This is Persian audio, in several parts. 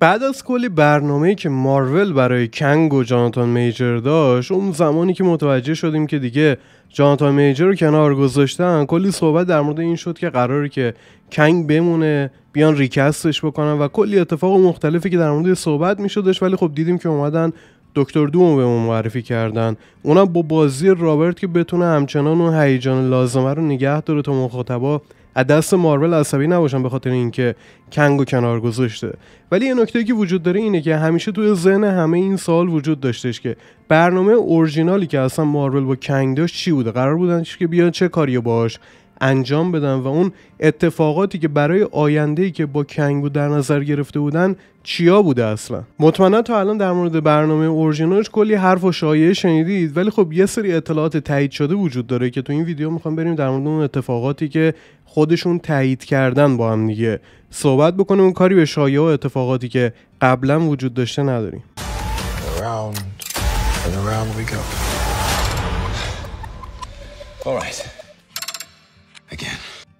بعد از کلی برنامه‌ای که مارول برای کنگ و جاناتان میجر داشت اون زمانی که متوجه شدیم که دیگه جاناتان میجر رو کنار گذاشتن کلی صحبت در مورد این شد که قراره که کنگ بمونه بیان ریکستش بکنن و کلی اتفاق مختلفی که در مورد صحبت میشدش ولی خب دیدیم که اومدن دکتر دوم به ما معرفی کردن اونم با بازی رابرت که بتونه همچنان اون هیجان لازمه رو نگه داره تا مخاطبا از دست مارول عصبی نباشن به خاطر اینکه و کنار گذاشته ولی یه نکته که وجود داره اینه که همیشه توی ذهن همه این سال وجود داشتش که برنامه اورجینالی که اصلا مارول با کنگ داشت چی بوده قرار بودن که بیان چه کاری باش انجام بدن و اون اتفاقاتی که برای آینده که با کنگو در نظر گرفته بودن چیا بوده اصلا مطمئنا تا الان در مورد برنامه اورژیناش کلی حرف و شایعه شنیدید ولی خب یه سری اطلاعات تایید شده وجود داره که تو این ویدیو میخوام بریم در مورد اون اتفاقاتی که خودشون تایید کردن با هم دیگه صحبت بکنیم اون کاری به شایعه و اتفاقاتی که قبلا وجود داشته نداریم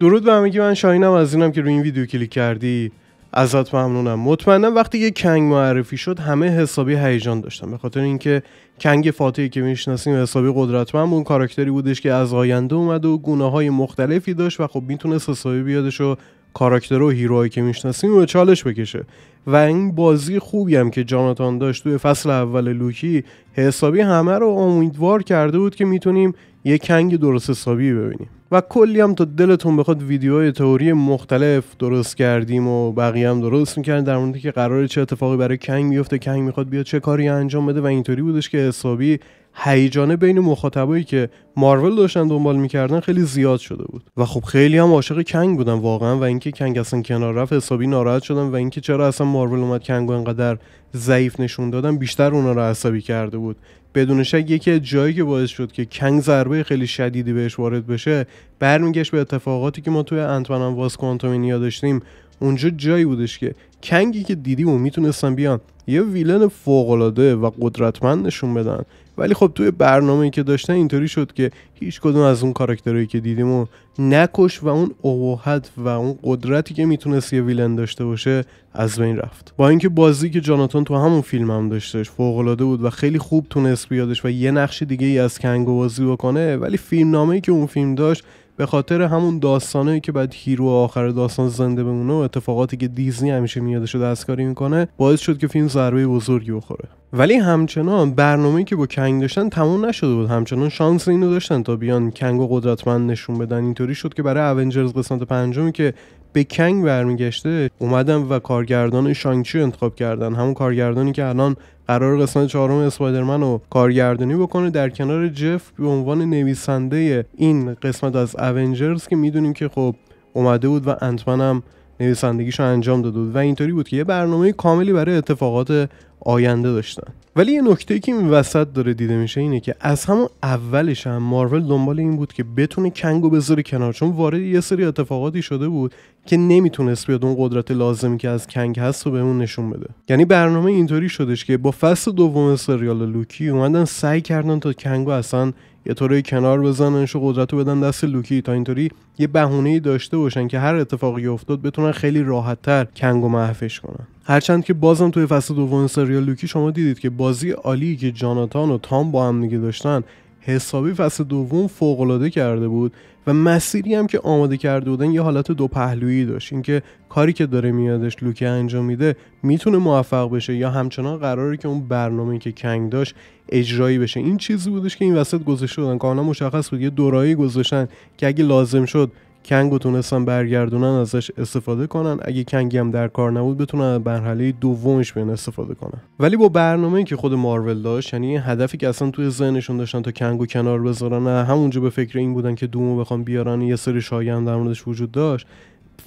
درود به همگی من شاینم از اینم که روی این ویدیو کلیک کردی ازت ممنونم مطمئنم وقتی یه کنگ معرفی شد همه حسابی هیجان داشتم به خاطر اینکه کنگ فاتحی که میشناسیم حسابی قدرتمند اون کاراکتری بودش که از آینده اومد و گونه های مختلفی داشت و خب میتونست حسابی بیادش و کاراکتر و هیروهایی که میشناسیم و چالش بکشه و این بازی خوبی هم که جاناتان داشت توی فصل اول لوکی حسابی همه رو امیدوار کرده بود که میتونیم یه کنگ درست حسابی ببینیم و کلی هم تا دلتون بخواد ویدیوهای تئوری مختلف درست کردیم و بقیه هم درست میکردیم در مورد که قرار چه اتفاقی برای کنگ میفته کنگ میخواد بیاد چه کاری انجام بده و اینطوری بودش که حسابی هیجانه بین مخاطبایی که مارول داشتن دنبال میکردن خیلی زیاد شده بود و خب خیلی هم عاشق کنگ بودن واقعا و اینکه کنگ اصلا کنار رفت حسابی ناراحت شدن و اینکه چرا اصلا مارول اومد کنگ انقدر ضعیف نشون دادن بیشتر اونا رو عصبی کرده بود بدون شک یکی جایی که باعث شد که کنگ ضربه خیلی شدیدی بهش وارد بشه برمیگشت به اتفاقاتی که ما توی انتمن واس کوانتومینیا داشتیم اونجا جایی بودش که کنگی که دیدی و میتونستن بیان یه ویلن فوقالعاده و قدرتمند نشون بدن ولی خب توی برنامه که داشتن اینطوری شد که هیچ کدوم از اون کاراکترهایی که دیدیم نکش و اون اوهت و اون قدرتی که میتونست یه ویلن داشته باشه از بین رفت با اینکه بازی که جاناتون تو همون فیلم هم داشتش فوقالعاده بود و خیلی خوب تونست بیادش و یه نقش دیگه ای از کنگو بازی بکنه ولی فیلم نامه ای که اون فیلم داشت به خاطر همون داستانه که بعد هیرو آخر داستان زنده بمونه و اتفاقاتی که دیزنی همیشه میادش دستکاری میکنه باعث شد که فیلم ضربه بزرگی بخوره ولی همچنان برنامه‌ای که با کنگ داشتن تموم نشده بود همچنان شانس اینو داشتن تا بیان کنگ و قدرتمند نشون بدن اینطوری شد که برای اونجرز قسمت پنجمی که به کنگ برمیگشته اومدن و کارگردان شانگچی انتخاب کردن همون کارگردانی که الان قرار قسمت چهارم اسپایدرمن رو کارگردانی بکنه در کنار جف به عنوان نویسنده این قسمت از اونجرز که میدونیم که خب اومده بود و انتمن هم نویسندگیش انجام داده بود و اینطوری بود که یه برنامه کاملی برای اتفاقات آینده داشتن ولی یه نکته که این وسط داره دیده میشه اینه که از همون اولش هم مارول دنبال این بود که بتونه کنگو بذاره کنار چون وارد یه سری اتفاقاتی شده بود که نمیتونست بیاد اون قدرت لازمی که از کنگ هست رو بهمون نشون بده یعنی برنامه اینطوری شدش که با فصل دوم سریال لوکی اومدن سعی کردن تا کنگو اصلا یه طوری کنار بزننش و قدرت رو بدن دست لوکی تا اینطوری یه بهونه ای داشته باشن که هر اتفاقی افتاد بتونن خیلی راحتتر کنگ و محفش کنن هرچند که بازم توی فصل دوم سریال لوکی شما دیدید که بازی عالی که جاناتان و تام با هم دیگه داشتن حسابی فصل دوم فوقالعاده کرده بود و مسیری هم که آماده کرده بودن یه حالت دو پهلویی داشت اینکه کاری که داره میادش لوکه انجام میده میتونه موفق بشه یا همچنان قراره که اون برنامه که کنگ داشت اجرایی بشه این چیزی بودش که این وسط گذاشته بودن کاملا مشخص بود یه دورایی گذاشتن که اگه لازم شد کنگ رو تونستن برگردونن ازش استفاده کنن اگه کنگی هم در کار نبود بتونن از مرحله دومش بیان استفاده کنن ولی با برنامه که خود مارول داشت یعنی هدفی که اصلا توی ذهنشون داشتن تا و کنار بذارن همونجا به فکر این بودن که دومو بخوام بیارن یه سری شایعه در موردش وجود داشت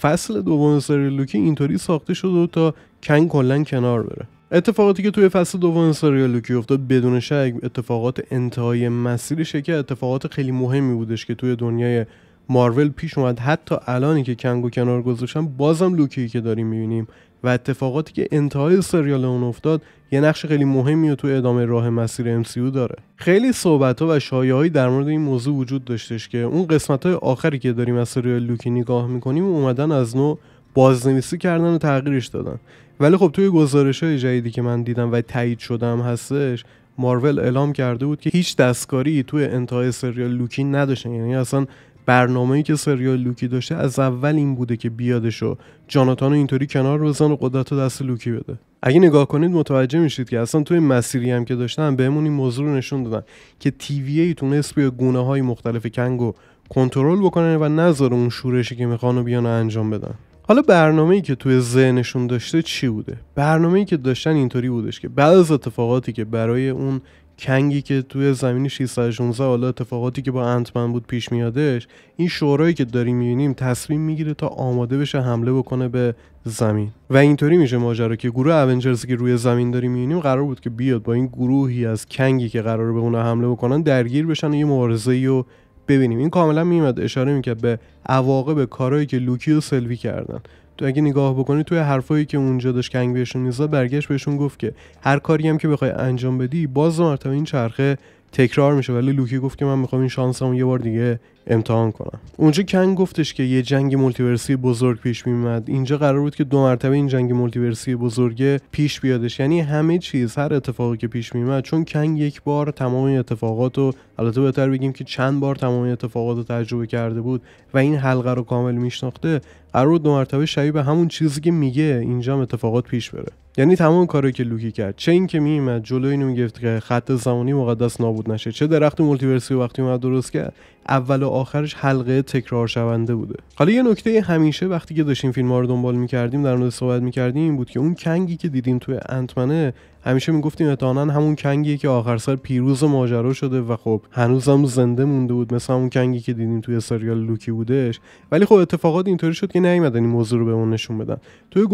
فصل دوم سری لوکی اینطوری ساخته شد و تا کنگ کلا کنار بره اتفاقاتی که توی فصل دوم سریال لوکی افتاد بدون شک اتفاقات انتهای مسیرش که اتفاقات خیلی مهمی بودش که توی دنیای مارول پیش اومد حتی الانی که کنگو کنار گذاشتن بازم لوکی که داریم میبینیم و اتفاقاتی که انتهای سریال اون افتاد یه نقش خیلی مهمی و تو ادامه راه مسیر MCU داره خیلی صحبت ها و هایی در مورد این موضوع وجود داشتش که اون قسمت های آخری که داریم از سریال لوکی نگاه میکنیم و اومدن از نو بازنویسی کردن و تغییرش دادن ولی خب توی گزارش های جدیدی که من دیدم و تایید شدم هستش مارول اعلام کرده بود که هیچ دستکاری توی انتهای سریال لوکی نداشتن یعنی اصلا برنامه‌ای که سریال لوکی داشته از اول این بوده که بیادش و جاناتان اینطوری کنار بزن و قدرت دست لوکی بده اگه نگاه کنید متوجه میشید که اصلا توی مسیری هم که داشتن بهمون این موضوع رو نشون دادن که تی ای تونست به گونه های مختلف کنگو کنترل بکنن و نظر اون شورشی که میخوان و بیان انجام بدن حالا برنامه ای که توی ذهنشون داشته چی بوده؟ برنامه ای که داشتن اینطوری بودش که بعد از اتفاقاتی که برای اون کنگی که توی زمین 616 حالا اتفاقاتی که با انتمن بود پیش میادش این شورایی که داریم میبینیم تصمیم میگیره تا آماده بشه حمله بکنه به زمین و اینطوری میشه ماجرا که گروه اونجرزی که روی زمین داریم میبینیم قرار بود که بیاد با این گروهی از کنگی که قرار به اون حمله بکنن درگیر بشن و یه مبارزه ای رو ببینیم این کاملا میمد اشاره میکرد به عواقب کارهایی که لوکی و سلوی کردن تو اگه نگاه بکنی توی حرفایی که اونجا داشت کنگ بهشون میزد برگشت بهشون گفت که هر کاری هم که بخوای انجام بدی باز مرتبه این چرخه تکرار میشه ولی لوکی گفت که من میخوام این شانسمو یه بار دیگه امتحان کنم اونجا کنگ گفتش که یه جنگ مولتیورسی بزرگ پیش میمد اینجا قرار بود که دو مرتبه این جنگ مولتیورسی بزرگه پیش بیادش یعنی همه چیز هر اتفاقی که پیش میمد چون کنگ یک بار تمام این اتفاقات رو البته بهتر بگیم که چند بار تمام این اتفاقات رو تجربه کرده بود و این حلقه رو کامل میشناخته قرار دو مرتبه شبیه به همون چیزی که میگه اینجا اتفاقات پیش بره یعنی تمام کاری که لوکی کرد چه این که میومد جلو اینو که خط زمانی مقدس نابود نشه چه درخت مولتیورسی وقتی اومد درست کرد اول و آخرش حلقه تکرار شونده بوده حالا یه نکته همیشه وقتی که داشتیم فیلم رو دنبال میکردیم در مورد صحبت میکردیم این بود که اون کنگی که دیدیم توی انتمنه همیشه میگفتیم اتانا همون کنگیه که آخر سر پیروز ماجرا شده و خب هنوزم زنده مونده بود مثل همون کنگی که دیدیم توی سریال لوکی بودش ولی خب اتفاقات اینطوری شد که نیومدن این موضوع رو به اون نشون بدن توی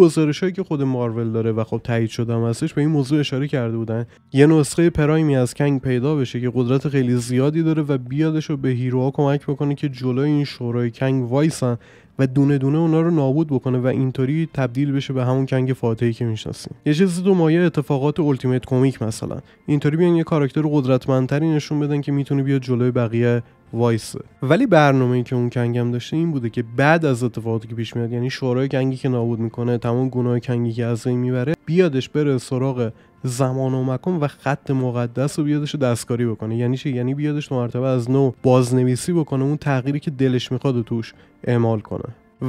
هایی که خود مارول داره و خب تایید شده هم هستش به این موضوع اشاره کرده بودن یه نسخه پرایمی از کنگ پیدا بشه که قدرت خیلی زیادی داره و بیادش رو به هیرو شوروها کمک بکنه که جلوی این شورای کنگ وایسن و دونه دونه اونا رو نابود بکنه و اینطوری تبدیل بشه به همون کنگ فاتحی که میشناسیم یه چیز دو مایه اتفاقات التیمیت کمیک مثلا اینطوری بیان یه کاراکتر قدرتمندتری نشون بدن که میتونه بیاد جلوی بقیه وایسه ولی برنامه ای که اون کنگ هم داشته این بوده که بعد از اتفاقاتی که پیش میاد یعنی شورای کنگی که نابود میکنه تمام گناه کنگی که از این میبره بیادش بره سراغ زمان و مکان و خط مقدس رو بیادش دستکاری بکنه یعنی چی یعنی بیادش مرتبه از نو بازنویسی بکنه اون تغییری که دلش میخواد و توش اعمال کنه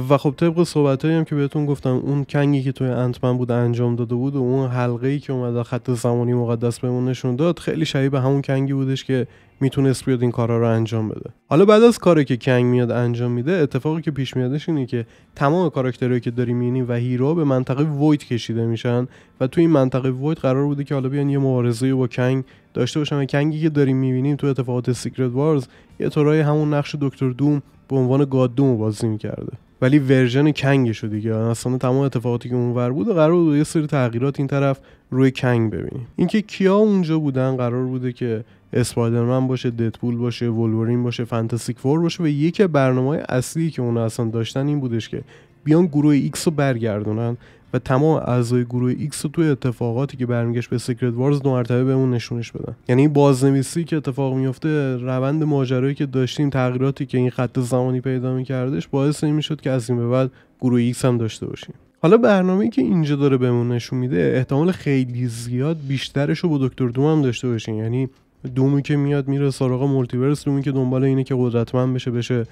و خب طبق صحبت هم که بهتون گفتم اون کنگی که توی انتمن بود انجام داده بود و اون حلقه ای که اومد خط زمانی مقدس بهمون نشون داد خیلی شبیه به همون کنگی بودش که میتونست بیاد این کارا رو انجام بده حالا بعد از کاری که کنگ میاد انجام میده اتفاقی که پیش میادش اینه که تمام کاراکترهایی که داریم میبینی و هیرو به منطقه وید کشیده میشن و توی این منطقه وید قرار بوده که حالا بیان یه مبارزه با کنگ داشته باشن و کنگی که داریم میبینیم تو اتفاقات سیکرت وارز یه طورای همون نقش دکتر دوم به عنوان گاد دوم بازی میکرده ولی ورژن کنگ شده دیگه اصلا تمام اتفاقاتی که اونور بوده قرار بود یه سری تغییرات این طرف روی کنگ ببینیم اینکه کیا اونجا بودن قرار بوده که اسپایدرمن باشه ددپول باشه ولورین باشه فانتاستیک فور باشه و یکی برنامه های اصلی که اونا اصلا داشتن این بودش که بیان گروه ایکس رو برگردونن و تمام اعضای گروه ایکس رو توی اتفاقاتی که برمیگشت به سیکرت وارز دو مرتبه بهمون نشونش بدن یعنی این بازنویسی که اتفاق میفته روند ماجرایی که داشتیم تغییراتی که این خط زمانی پیدا میکردش باعث این میشد که از این به بعد گروه ایکس هم داشته باشیم حالا برنامه ای که اینجا داره بهمون نشون میده احتمال خیلی زیاد بیشترش رو با دکتر دوم هم داشته باشین یعنی دومی که میاد میره سراغ مولتیورس دومی که دنبال اینه که قدرتمند بشه بشه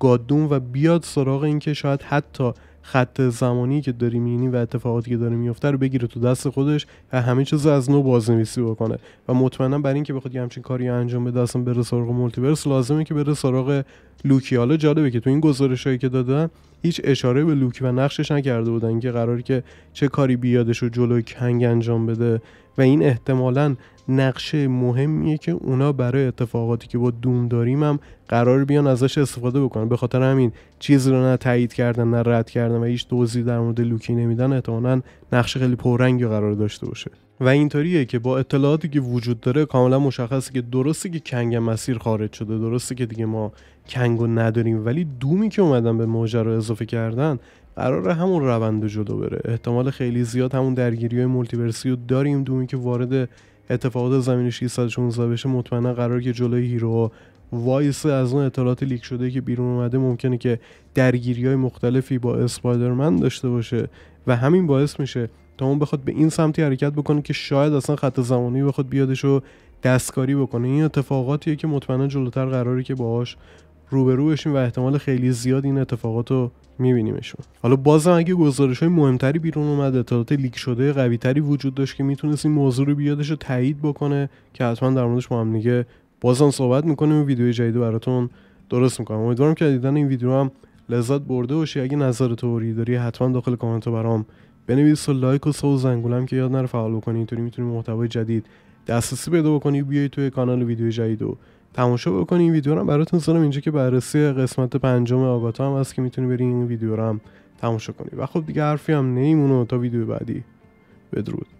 گادوم و بیاد سراغ این که شاید حتی خط زمانی که داری میبینی و اتفاقاتی که داره میفته رو بگیره تو دست خودش و همه چیز از نو بازنویسی بکنه و مطمئنا برای اینکه بخواد یه همچین کاری انجام بده اصلا بره سراغ مولتیورس لازمه که بره سراغ لوکی حالا جالبه که تو این هایی که دادن هیچ اشاره به لوک و نقشش نکرده بودن که قراری که چه کاری بیادش رو جلوی کنگ انجام بده و این احتمالا نقشه مهمیه که اونا برای اتفاقاتی که با دوم داریم هم قرار بیان ازش استفاده بکنن به خاطر همین چیز رو نه تایید کردن نه رد کردن و هیچ دوزی در مورد لوکی نمیدن احتمالا نقشه خیلی پررنگی قرار داشته باشه و اینطوریه که با اطلاعاتی که وجود داره کاملا مشخصه که درسته که کنگ مسیر خارج شده درسته که دیگه ما کنگو نداریم ولی دومی که اومدن به ماجرا اضافه کردن قرار همون روند جلو بره احتمال خیلی زیاد همون درگیری های مولتیورسی رو داریم دومی که وارد اتفاقات زمین 616 بشه مطمئنا قرار که جلوی هیرو وایس از اون اطلاعات لیک شده که بیرون اومده ممکنه که درگیری های مختلفی با اسپایدرمن داشته باشه و همین باعث میشه تا اون بخواد به این سمتی حرکت بکنه که شاید اصلا خط زمانی بخواد بیادش رو دستکاری بکنه این اتفاقاتیه که مطمئنا جلوتر قراره که باهاش روبرو بشیم و احتمال خیلی زیاد این اتفاقات رو میبینیمشون حالا بازم اگه گزارش های مهمتری بیرون اومد اطلاعات لیک شده قویتری وجود داشت که میتونست این موضوع رو بیادش رو تایید بکنه که حتما در موردش با هم بازم صحبت میکنیم و ویدیو جدید براتون درست میکنم امیدوارم که دیدن این ویدیو هم لذت برده باشی اگه نظر توری داری حتما داخل کامنت برام بنویس و لایک و سو زنگولم که یاد نره فعال بکنی اینطوری میتونی محتوای جدید دسترسی پیدا بکنی بیای توی کانال ویدیو جدید و تماشا بکنی این ویدیو رو براتون سرم اینجا که بررسی قسمت پنجم آگاتا هم هست که میتونی بری این ویدیو رو هم تماشا کنی و خب دیگه حرفی هم نیمونه تا ویدیو بعدی بدرود